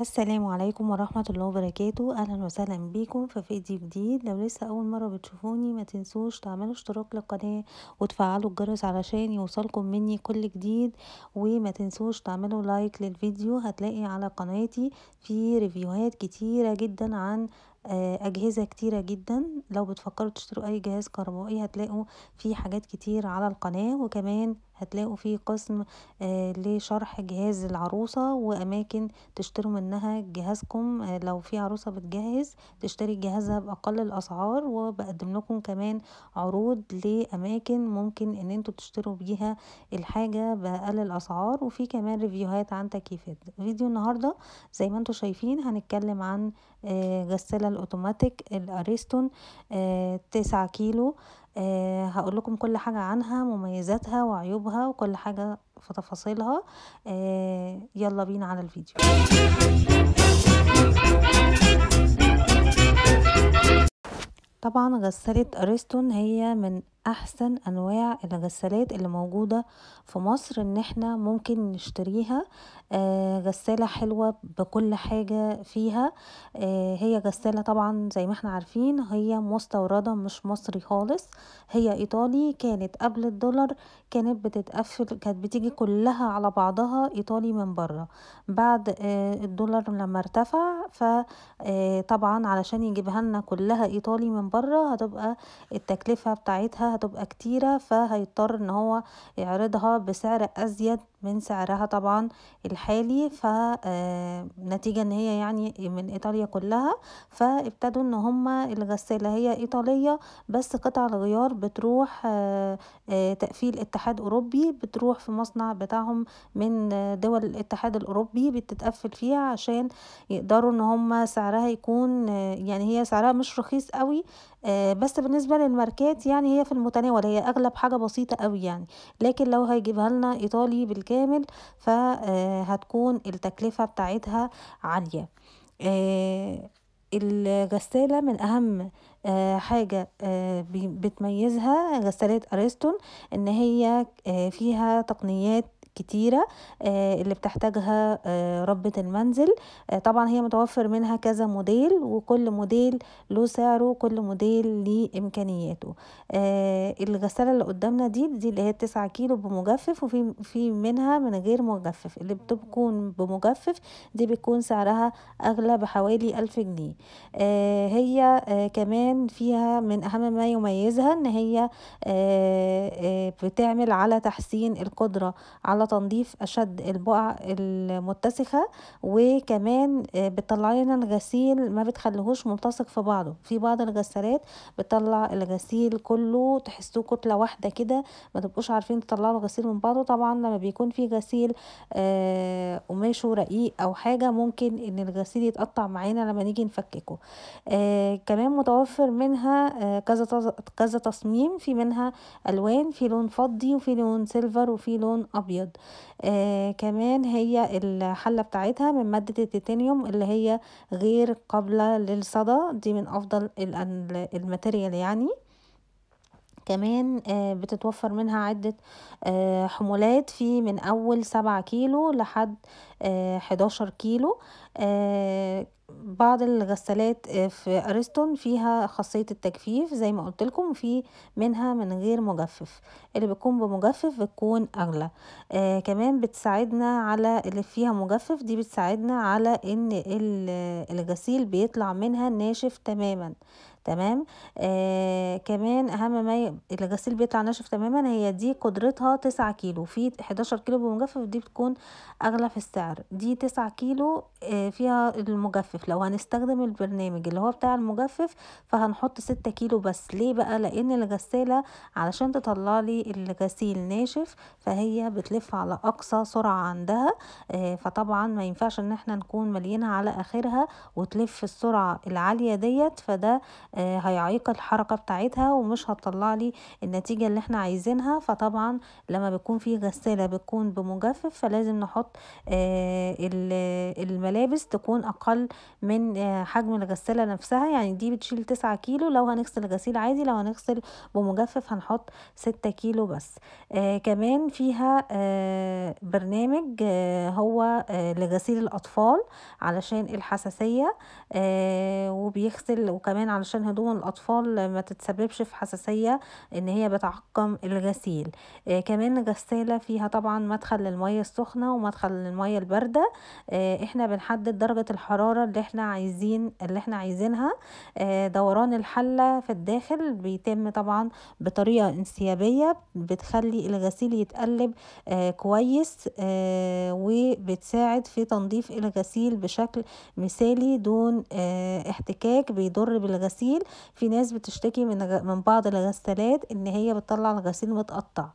السلام عليكم ورحمة الله وبركاته أهلا وسهلا بيكم في فيديو جديد لو لسه أول مرة بتشوفوني ما تنسوش تعملوا اشتراك للقناة وتفعلوا الجرس علشان يوصلكم مني كل جديد وما تنسوش تعملوا لايك للفيديو هتلاقي على قناتي في ريفيوهات كتيرة جدا عن آه، اجهزه كتيره جدا لو بتفكروا تشتروا اي جهاز كهربائي هتلاقوا فيه حاجات كتير على القناه وكمان هتلاقوا فيه قسم آه، لشرح جهاز العروسة وأماكن تشتروا منها جهازكم آه، لو في عروسة بتجهز تشتري جهازها بأقل الأسعار وبقدم لكم كمان عروض لأماكن ممكن ان انتوا تشتروا بيها الحاجة بأقل الأسعار وفي كمان ريفيوهات عن تكييفات فيديو النهاردة زي ما انتوا شايفين هنتكلم عن آه، غسالة الاوتوماتيك الاريستون آه، تسعة كيلو آه، هقول لكم كل حاجة عنها مميزاتها وعيوبها وكل حاجة في تفاصيلها يلا بينا على الفيديو طبعا غسالة اريستون هي من احسن انواع الغسالات اللي موجودة في مصر ان احنا ممكن نشتريها آه، غسالة حلوة بكل حاجة فيها آه، هي غسالة طبعا زي ما احنا عارفين هي مستوردة مش مصري خالص هي ايطالي كانت قبل الدولار كانت بتتقفل كانت بتيجي كلها على بعضها ايطالي من بره بعد آه، الدولار لما ارتفع فطبعا علشان يجيبها لنا كلها ايطالي من بره هتبقى التكلفة بتاعتها هتبقى كتيرة فهيضطر ان هو يعرضها بسعر ازيد من سعرها طبعا الحالي فنتيجة آه، ان هي يعني من ايطاليا كلها فابتدوا ان هما الغسالة هي ايطالية بس قطع الغيار بتروح آه، آه، تقفيل اتحاد اوروبي بتروح في مصنع بتاعهم من دول الاتحاد الاوروبي بتتقفل فيها عشان يقدروا ان هما سعرها يكون يعني هي سعرها مش رخيص قوي بس بالنسبة للماركات يعني هي في المتناول هي اغلب حاجة بسيطة قوي يعني لكن لو هيجيبها لنا ايطالي بال بالكامل فهتكون آه، التكلفة بتاعتها عالية آه، الغسالة من أهم آه، حاجة بتميزها غسالات أريستون إن هي فيها تقنيات كتيرة آه، اللي بتحتاجها آه، ربة المنزل آه، طبعا هي متوفر منها كذا موديل وكل موديل له سعره وكل موديل ليه امكانياته الغسالة اللي قدامنا دي دي اللي هي تسعة كيلو بمجفف وفي في منها من غير مجفف اللي بتكون بمجفف دي بيكون سعرها اغلى بحوالي الف جنيه هي كمان فيها من اهم ما يميزها ان هي بتعمل على تحسين القدرة على تنظيف أشد البقع المتسخة وكمان آه، بتطلع لنا الغسيل ما بتخليهوش ملتصق في بعضه في بعض الغسالات بتطلع الغسيل كله تحسوه كتلة واحدة كده ما تبقوش عارفين تطلعوا الغسيل من بعضه طبعا لما بيكون في غسيل آه، قماشه رقيق أو حاجة ممكن إن الغسيل يتقطع معانا لما نيجي نفككه آه، كمان متوفر منها كذا كذا تصميم في منها ألوان في لون فضي وفي لون سيلفر وفي لون أبيض آه كمان هي الحلة بتاعتها من مادة التيتانيوم اللي هي غير قابلة للصدى دي من أفضل الماتيريال يعني كمان آه، بتتوفر منها عدة آه، حمولات في من أول سبعة كيلو لحد آه، حداشر كيلو بعض الغسالات في أريستون فيها خاصية التجفيف زي ما قلت لكم في منها من غير مجفف اللي بيكون بمجفف بتكون أغلى آه كمان بتساعدنا على اللي فيها مجفف دي بتساعدنا على إن الغسيل بيطلع منها ناشف تماما تمام آه كمان اهم ما الغسيل بيطلع ناشف تماما هي دي قدرتها تسعة كيلو في حداشر كيلو بمجفف دي بتكون اغلى في السعر دي تسعة كيلو آه فيها المجفف لو هنستخدم البرنامج اللي هو بتاع المجفف فهنحط ستة كيلو بس ليه بقى لان الغسالة علشان تطلع لي الغسيل ناشف فهي بتلف على اقصى سرعة عندها آه فطبعا ما ينفعش ان احنا نكون مليينها على اخرها وتلف السرعة العالية ديت فده آه، آه، هيعيق الحركة بتاعتها ومش هتطلع لي النتيجة اللي احنا عايزينها فطبعا لما بيكون في غسالة بتكون بمجفف فلازم نحط آه، الملابس تكون اقل من آه، حجم الغسالة نفسها يعني دي بتشيل تسعة كيلو لو هنغسل غسيل عادي لو هنغسل بمجفف هنحط ستة كيلو بس كمان فيها برنامج هو لغسيل الاطفال علشان الحساسية وبيغسل وكمان علشان عشان هدوم الأطفال ما تتسببش في حساسية ان هي بتعقم الغسيل آه كمان غسالة فيها طبعا مدخل للمية السخنة ومدخل للمية الباردة آه احنا بنحدد درجة الحرارة اللي احنا عايزين اللي احنا عايزينها آه دوران الحلة في الداخل بيتم طبعا بطريقة انسيابية بتخلي الغسيل يتقلب آه كويس آه وبتساعد في تنظيف الغسيل بشكل مثالي دون آه احتكاك بيضر بالغسيل الغسيل في ناس بتشتكي من من بعض الغسالات ان هي بتطلع الغسيل متقطع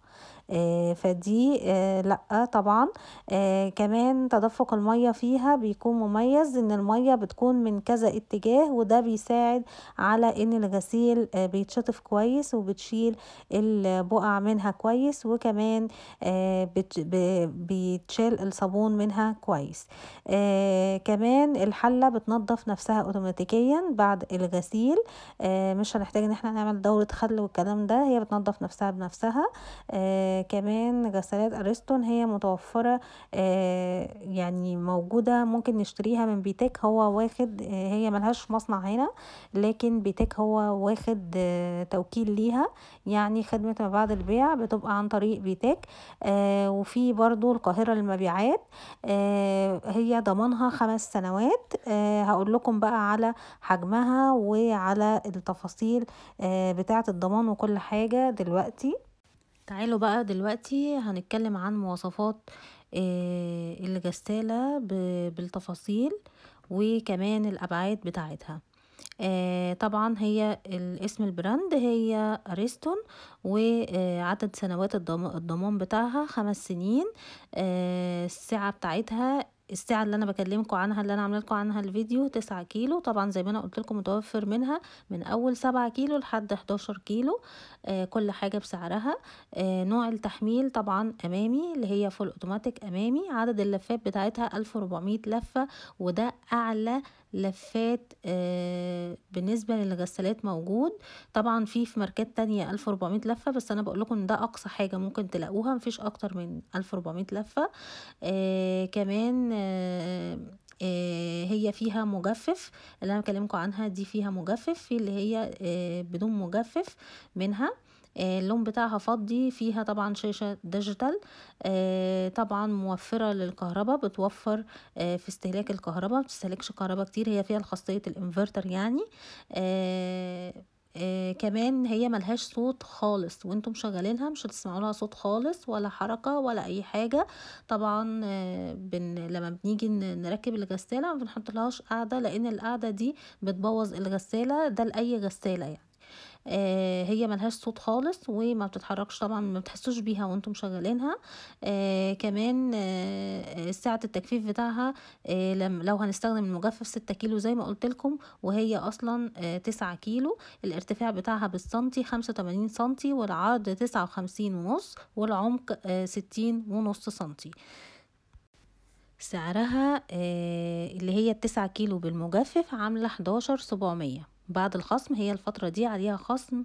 آه، فدي آه، لا طبعا آه، كمان تدفق المية فيها بيكون مميز ان المية بتكون من كذا اتجاه وده بيساعد على ان الغسيل بيتشطف كويس وبتشيل البقع منها كويس وكمان بيتشال الصابون منها كويس كمان الحلة بتنظف نفسها اوتوماتيكيا بعد الغسيل مش هنحتاج ان احنا نعمل دورة خل والكلام ده هي بتنظف نفسها بنفسها كمان غسالات أريستون هي متوفرة آه يعني موجودة ممكن نشتريها من بيتك هو واخد آه هي ملهاش مصنع هنا لكن بيتك هو واخد آه توكيل ليها يعني خدمة ما بعد البيع بتبقى عن طريق بيتك آه وفي برضو القاهرة المبيعات آه هي ضمانها خمس سنوات آه هقول لكم بقى على حجمها وعلى التفاصيل آه بتاعة الضمان وكل حاجة دلوقتي تعالوا بقى دلوقتي هنتكلم عن مواصفات آه، الغسالة بالتفاصيل وكمان الأبعاد بتاعتها آه، طبعا هي اسم البراند هي اريستون وعدد آه، سنوات الضمان بتاعها خمس سنين السعة بتاعتها الساعه اللي انا بكلمكم عنها اللي انا عامله لكم عنها الفيديو تسعة كيلو طبعا زي ما انا قلت لكم متوفر منها من اول سبعة كيلو لحد 11 كيلو آه كل حاجه بسعرها آه نوع التحميل طبعا امامي اللي هي فول اوتوماتيك امامي عدد اللفات بتاعتها 1400 لفه وده اعلى لفات آه، بالنسبة للغسالات موجود طبعا في في ماركات تانية ألف وربعمية لفة بس أنا بقول إن ده أقصى حاجة ممكن تلاقوها مفيش أكتر من ألف وربعمية لفة آه، كمان آه، هي فيها مجفف اللي انا بكلمكم عنها دي فيها مجفف في اللي هي بدون مجفف منها آه، اللون بتاعها فضي فيها طبعا شاشة ديجيتال آه، طبعا موفرة للكهرباء بتوفر آه، في استهلاك الكهرباء بتستهلكش كهرباء كتير هي فيها خاصية الانفرتر يعني آه كمان هي ملهاش صوت خالص وانتم شغالينها مش هتسمعوا لها صوت خالص ولا حركه ولا اي حاجه طبعا آه بن لما بنيجي نركب الغساله ما بنحط لهاش قاعده لان القاعده دي بتبوظ الغساله ده لاي غساله يعني آه، هي ملهاش صوت خالص وما بتتحركش طبعا ما بتحسوش بيها وانتم مشغلينها آه، كمان آه، سعه التجفيف بتاعها لو هنستخدم المجفف 6 كيلو زي ما قلت لكم وهي اصلا 9 كيلو الارتفاع بتاعها بالسنتي 85 سنتي والعرض 59 ونص والعمق 60 ونص سنتي سعرها اللي هي التسعة كيلو بالمجفف عاملة حداشر سبعمية بعد الخصم هي الفترة دي عليها خصم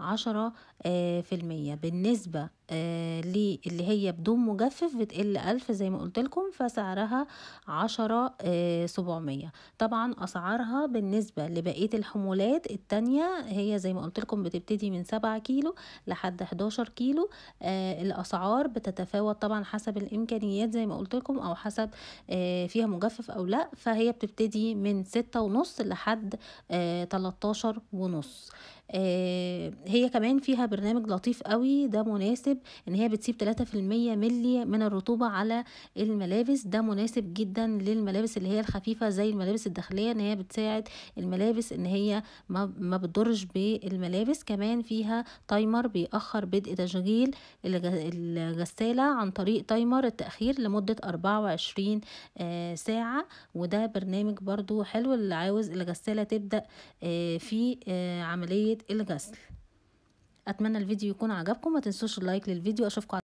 عشرة آه، في المية بالنسبة آه، اللي هي بدون مجفف بتقل ألف زي ما قلت لكم فسعرها عشرة آه، سبعمية طبعا أسعارها بالنسبة لبقية الحمولات التانية هي زي ما قلت لكم بتبتدي من سبعة كيلو لحد 11 كيلو الأسعار بتتفاوت طبعا حسب الإمكانيات زي ما قلت لكم أو حسب فيها مجفف أو لا فهي بتبتدي من ستة ونص لحد تلتاشر ونص آه، هي كمان فيها برنامج لطيف قوي ده مناسب ان هي بتسيب 3% ملي من الرطوبة على الملابس ده مناسب جدا للملابس اللي هي الخفيفة زي الملابس الداخلية ان هي بتساعد الملابس ان هي ما بتضرش بالملابس كمان فيها تايمر بيأخر بدء تشغيل الغسالة عن طريق تايمر التأخير لمدة 24 آه، ساعة وده برنامج برضو حلو اللي عاوز الغسالة تبدأ آه، في عملية الغسل اتمنى الفيديو يكون عجبكم ما تنسوش اللايك للفيديو اشوفكم